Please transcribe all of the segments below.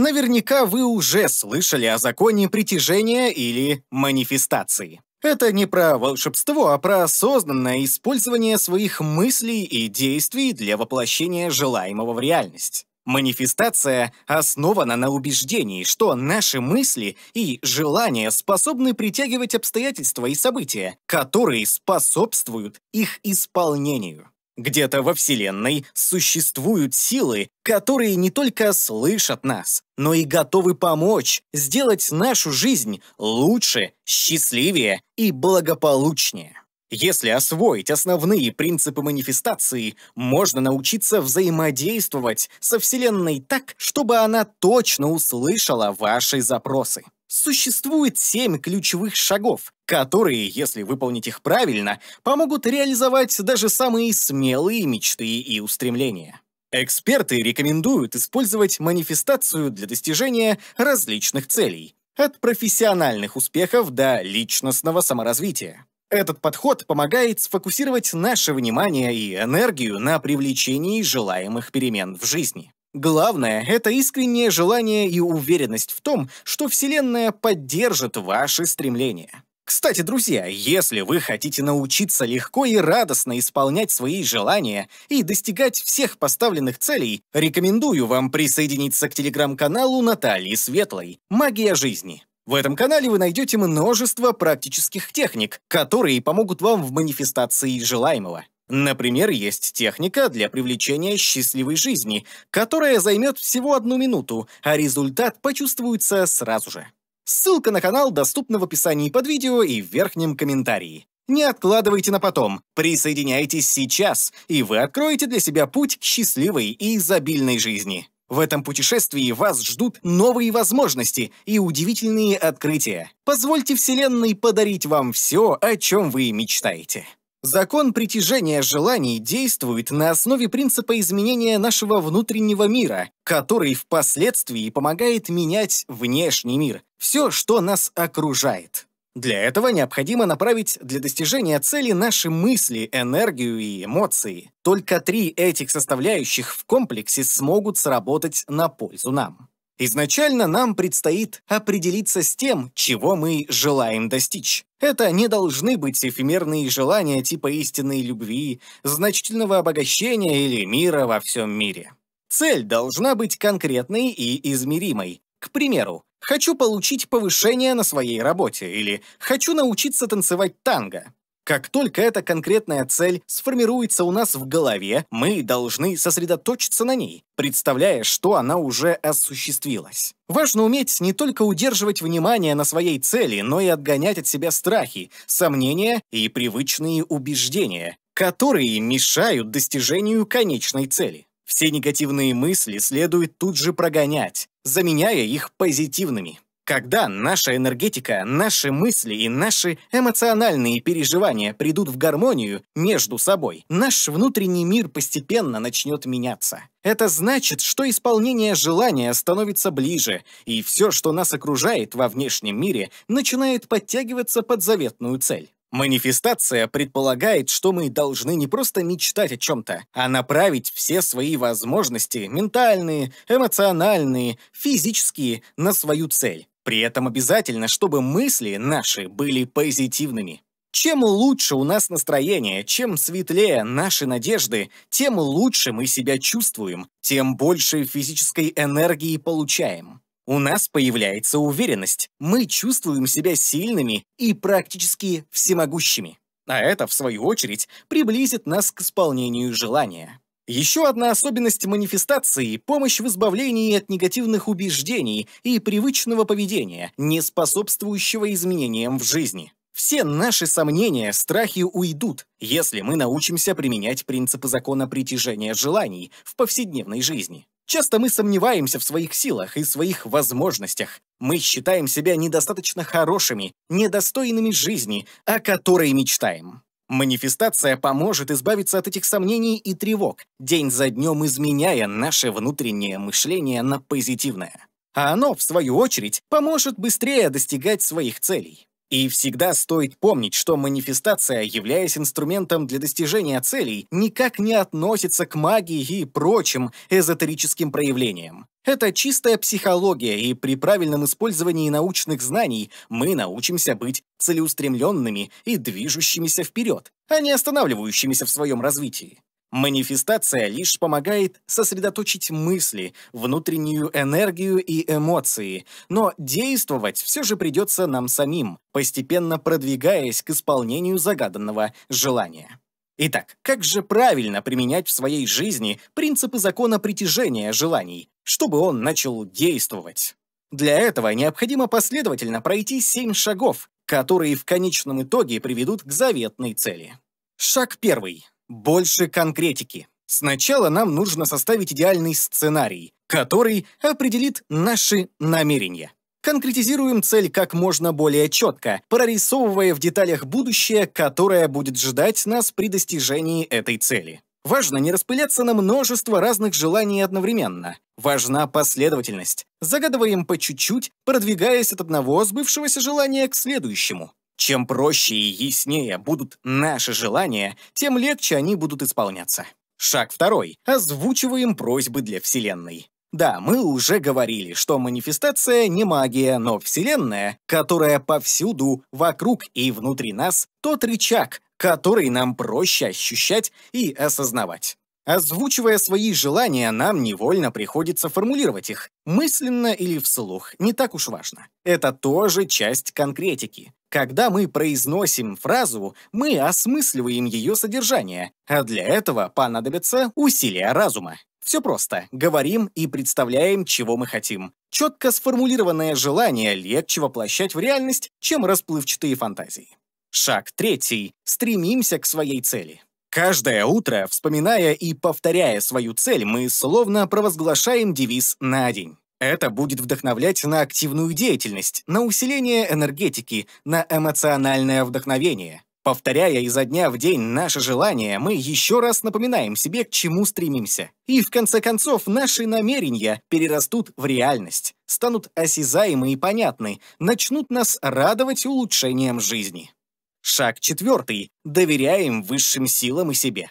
Наверняка вы уже слышали о законе притяжения или манифестации. Это не про волшебство, а про осознанное использование своих мыслей и действий для воплощения желаемого в реальность. Манифестация основана на убеждении, что наши мысли и желания способны притягивать обстоятельства и события, которые способствуют их исполнению. Где-то во Вселенной существуют силы, которые не только слышат нас, но и готовы помочь сделать нашу жизнь лучше, счастливее и благополучнее. Если освоить основные принципы манифестации, можно научиться взаимодействовать со Вселенной так, чтобы она точно услышала ваши запросы. Существует семь ключевых шагов, которые, если выполнить их правильно, помогут реализовать даже самые смелые мечты и устремления. Эксперты рекомендуют использовать манифестацию для достижения различных целей, от профессиональных успехов до личностного саморазвития. Этот подход помогает сфокусировать наше внимание и энергию на привлечении желаемых перемен в жизни. Главное – это искреннее желание и уверенность в том, что Вселенная поддержит ваши стремления. Кстати, друзья, если вы хотите научиться легко и радостно исполнять свои желания и достигать всех поставленных целей, рекомендую вам присоединиться к телеграм-каналу Натальи Светлой «Магия жизни». В этом канале вы найдете множество практических техник, которые помогут вам в манифестации желаемого. Например, есть техника для привлечения счастливой жизни, которая займет всего одну минуту, а результат почувствуется сразу же. Ссылка на канал доступна в описании под видео и в верхнем комментарии. Не откладывайте на потом, присоединяйтесь сейчас, и вы откроете для себя путь к счастливой и изобильной жизни. В этом путешествии вас ждут новые возможности и удивительные открытия. Позвольте Вселенной подарить вам все, о чем вы мечтаете. Закон притяжения желаний действует на основе принципа изменения нашего внутреннего мира, который впоследствии помогает менять внешний мир, все, что нас окружает. Для этого необходимо направить для достижения цели наши мысли, энергию и эмоции. Только три этих составляющих в комплексе смогут сработать на пользу нам. Изначально нам предстоит определиться с тем, чего мы желаем достичь. Это не должны быть эфемерные желания типа истинной любви, значительного обогащения или мира во всем мире. Цель должна быть конкретной и измеримой. К примеру, «хочу получить повышение на своей работе» или «хочу научиться танцевать танго». Как только эта конкретная цель сформируется у нас в голове, мы должны сосредоточиться на ней, представляя, что она уже осуществилась. Важно уметь не только удерживать внимание на своей цели, но и отгонять от себя страхи, сомнения и привычные убеждения, которые мешают достижению конечной цели. Все негативные мысли следует тут же прогонять, заменяя их позитивными. Когда наша энергетика, наши мысли и наши эмоциональные переживания придут в гармонию между собой, наш внутренний мир постепенно начнет меняться. Это значит, что исполнение желания становится ближе, и все, что нас окружает во внешнем мире, начинает подтягиваться под заветную цель. Манифестация предполагает, что мы должны не просто мечтать о чем-то, а направить все свои возможности, ментальные, эмоциональные, физические, на свою цель. При этом обязательно, чтобы мысли наши были позитивными. Чем лучше у нас настроение, чем светлее наши надежды, тем лучше мы себя чувствуем, тем больше физической энергии получаем. У нас появляется уверенность, мы чувствуем себя сильными и практически всемогущими. А это, в свою очередь, приблизит нас к исполнению желания. Еще одна особенность манифестации – помощь в избавлении от негативных убеждений и привычного поведения, не способствующего изменениям в жизни. Все наши сомнения, страхи уйдут, если мы научимся применять принципы закона притяжения желаний в повседневной жизни. Часто мы сомневаемся в своих силах и своих возможностях. Мы считаем себя недостаточно хорошими, недостойными жизни, о которой мечтаем. Манифестация поможет избавиться от этих сомнений и тревог, день за днем изменяя наше внутреннее мышление на позитивное. А оно, в свою очередь, поможет быстрее достигать своих целей. И всегда стоит помнить, что манифестация, являясь инструментом для достижения целей, никак не относится к магии и прочим эзотерическим проявлениям. Это чистая психология, и при правильном использовании научных знаний мы научимся быть целеустремленными и движущимися вперед, а не останавливающимися в своем развитии. Манифестация лишь помогает сосредоточить мысли, внутреннюю энергию и эмоции, но действовать все же придется нам самим, постепенно продвигаясь к исполнению загаданного желания. Итак, как же правильно применять в своей жизни принципы закона притяжения желаний, чтобы он начал действовать? Для этого необходимо последовательно пройти семь шагов, которые в конечном итоге приведут к заветной цели. Шаг первый. Больше конкретики. Сначала нам нужно составить идеальный сценарий, который определит наши намерения. Конкретизируем цель как можно более четко, прорисовывая в деталях будущее, которое будет ждать нас при достижении этой цели. Важно не распыляться на множество разных желаний одновременно. Важна последовательность. Загадываем по чуть-чуть, продвигаясь от одного сбывшегося желания к следующему. Чем проще и яснее будут наши желания, тем легче они будут исполняться. Шаг второй. Озвучиваем просьбы для Вселенной. Да, мы уже говорили, что манифестация не магия, но Вселенная, которая повсюду, вокруг и внутри нас, тот рычаг, который нам проще ощущать и осознавать. Озвучивая свои желания, нам невольно приходится формулировать их, мысленно или вслух, не так уж важно. Это тоже часть конкретики. Когда мы произносим фразу, мы осмысливаем ее содержание, а для этого понадобятся усилия разума. Все просто. Говорим и представляем, чего мы хотим. Четко сформулированное желание легче воплощать в реальность, чем расплывчатые фантазии. Шаг третий. Стремимся к своей цели. Каждое утро, вспоминая и повторяя свою цель, мы словно провозглашаем девиз на день. Это будет вдохновлять на активную деятельность, на усиление энергетики, на эмоциональное вдохновение. Повторяя изо дня в день наше желание, мы еще раз напоминаем себе, к чему стремимся. И в конце концов наши намерения перерастут в реальность, станут осязаемы и понятны, начнут нас радовать улучшением жизни. Шаг четвертый. Доверяем высшим силам и себе.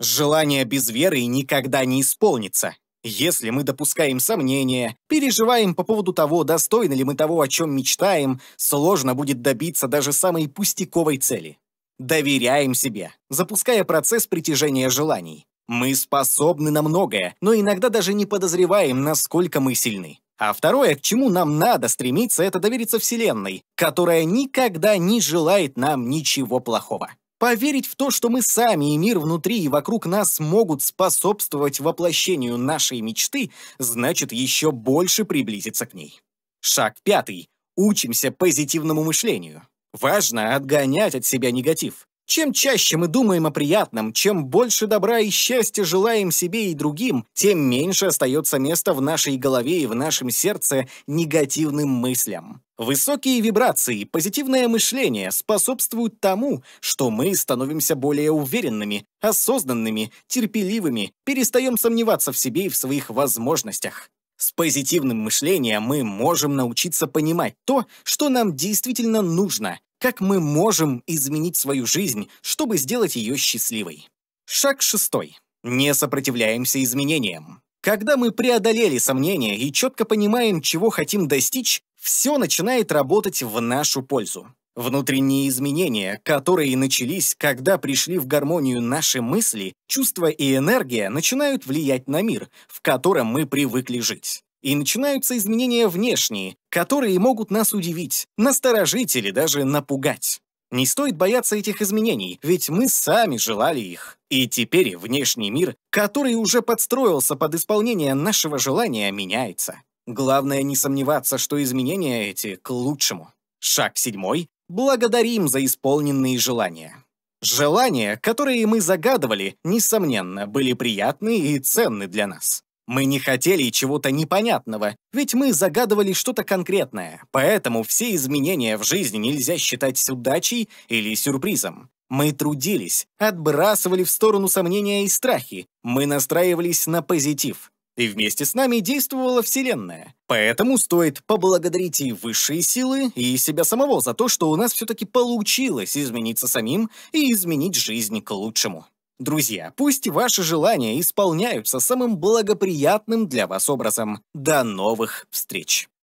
Желание без веры никогда не исполнится. Если мы допускаем сомнения, переживаем по поводу того, достойны ли мы того, о чем мечтаем, сложно будет добиться даже самой пустяковой цели. Доверяем себе, запуская процесс притяжения желаний. Мы способны на многое, но иногда даже не подозреваем, насколько мы сильны. А второе, к чему нам надо стремиться, это довериться Вселенной, которая никогда не желает нам ничего плохого. Поверить в то, что мы сами и мир внутри и вокруг нас могут способствовать воплощению нашей мечты, значит еще больше приблизиться к ней. Шаг пятый. Учимся позитивному мышлению. Важно отгонять от себя негатив. Чем чаще мы думаем о приятном, чем больше добра и счастья желаем себе и другим, тем меньше остается места в нашей голове и в нашем сердце негативным мыслям. Высокие вибрации, позитивное мышление способствуют тому, что мы становимся более уверенными, осознанными, терпеливыми, перестаем сомневаться в себе и в своих возможностях. С позитивным мышлением мы можем научиться понимать то, что нам действительно нужно, как мы можем изменить свою жизнь, чтобы сделать ее счастливой? Шаг шестой. Не сопротивляемся изменениям. Когда мы преодолели сомнения и четко понимаем, чего хотим достичь, все начинает работать в нашу пользу. Внутренние изменения, которые начались, когда пришли в гармонию наши мысли, чувства и энергия начинают влиять на мир, в котором мы привыкли жить и начинаются изменения внешние, которые могут нас удивить, насторожить или даже напугать. Не стоит бояться этих изменений, ведь мы сами желали их. И теперь внешний мир, который уже подстроился под исполнение нашего желания, меняется. Главное не сомневаться, что изменения эти к лучшему. Шаг седьмой. Благодарим за исполненные желания. Желания, которые мы загадывали, несомненно, были приятны и ценны для нас. Мы не хотели чего-то непонятного, ведь мы загадывали что-то конкретное, поэтому все изменения в жизни нельзя считать удачей или сюрпризом. Мы трудились, отбрасывали в сторону сомнения и страхи, мы настраивались на позитив. И вместе с нами действовала Вселенная. Поэтому стоит поблагодарить и высшие силы, и себя самого за то, что у нас все-таки получилось измениться самим и изменить жизнь к лучшему. Друзья, пусть ваши желания исполняются самым благоприятным для вас образом. До новых встреч!